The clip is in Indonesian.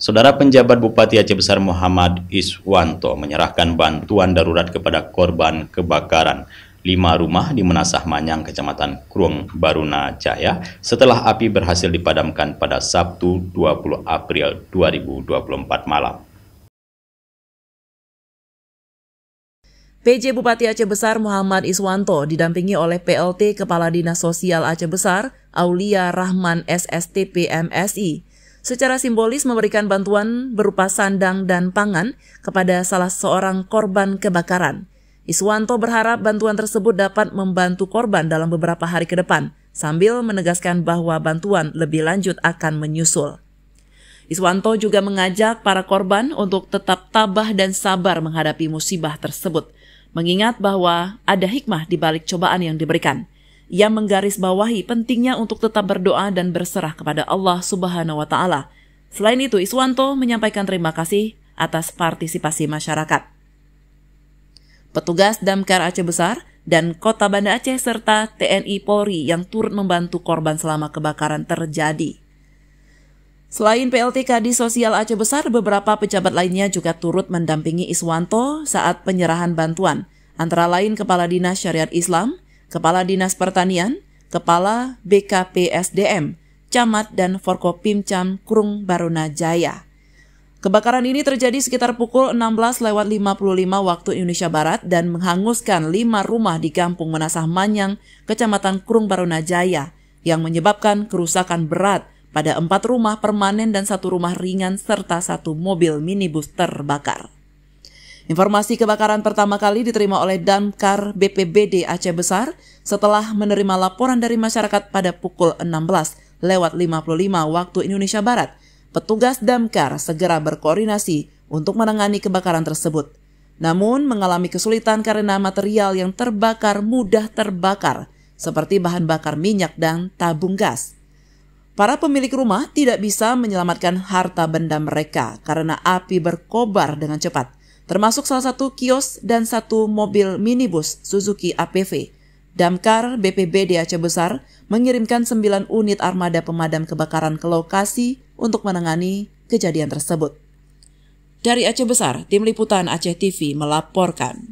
Saudara penjabat Bupati Aceh Besar Muhammad Iswanto menyerahkan bantuan darurat kepada korban kebakaran lima rumah di Menasah Manyang, Kecamatan Kruang, Baruna Jaya setelah api berhasil dipadamkan pada Sabtu 20 April 2024 malam. PJ Bupati Aceh Besar Muhammad Iswanto didampingi oleh PLT Kepala Dinas Sosial Aceh Besar Aulia Rahman SSTP MSI secara simbolis memberikan bantuan berupa sandang dan pangan kepada salah seorang korban kebakaran. Iswanto berharap bantuan tersebut dapat membantu korban dalam beberapa hari ke depan, sambil menegaskan bahwa bantuan lebih lanjut akan menyusul. Iswanto juga mengajak para korban untuk tetap tabah dan sabar menghadapi musibah tersebut, mengingat bahwa ada hikmah di balik cobaan yang diberikan yang menggarisbawahi pentingnya untuk tetap berdoa dan berserah kepada Allah Subhanahu wa taala. Selain itu, Iswanto menyampaikan terima kasih atas partisipasi masyarakat. Petugas Damkar Aceh Besar dan Kota Banda Aceh serta TNI Polri yang turut membantu korban selama kebakaran terjadi. Selain PLT di Sosial Aceh Besar, beberapa pejabat lainnya juga turut mendampingi Iswanto saat penyerahan bantuan, antara lain Kepala Dinas Syariat Islam, Kepala Dinas Pertanian, Kepala BKPSDM, Camat dan Forkopimcam Krung Baruna Jaya. Kebakaran ini terjadi sekitar pukul 16 lewat 55 waktu Indonesia Barat dan menghanguskan lima rumah di Kampung Menasah Manyang, Kecamatan Krung Baruna Jaya, yang menyebabkan kerusakan berat pada empat rumah permanen dan satu rumah ringan serta satu mobil minibus terbakar. Informasi kebakaran pertama kali diterima oleh Damkar BPBD Aceh Besar setelah menerima laporan dari masyarakat pada pukul 16 lewat 55 waktu Indonesia Barat. Petugas Damkar segera berkoordinasi untuk menangani kebakaran tersebut. Namun mengalami kesulitan karena material yang terbakar mudah terbakar, seperti bahan bakar minyak dan tabung gas. Para pemilik rumah tidak bisa menyelamatkan harta benda mereka karena api berkobar dengan cepat termasuk salah satu kios dan satu mobil minibus Suzuki APV. Damkar BPBD Aceh Besar mengirimkan 9 unit armada pemadam kebakaran ke lokasi untuk menangani kejadian tersebut. Dari Aceh Besar, Tim Liputan Aceh TV melaporkan.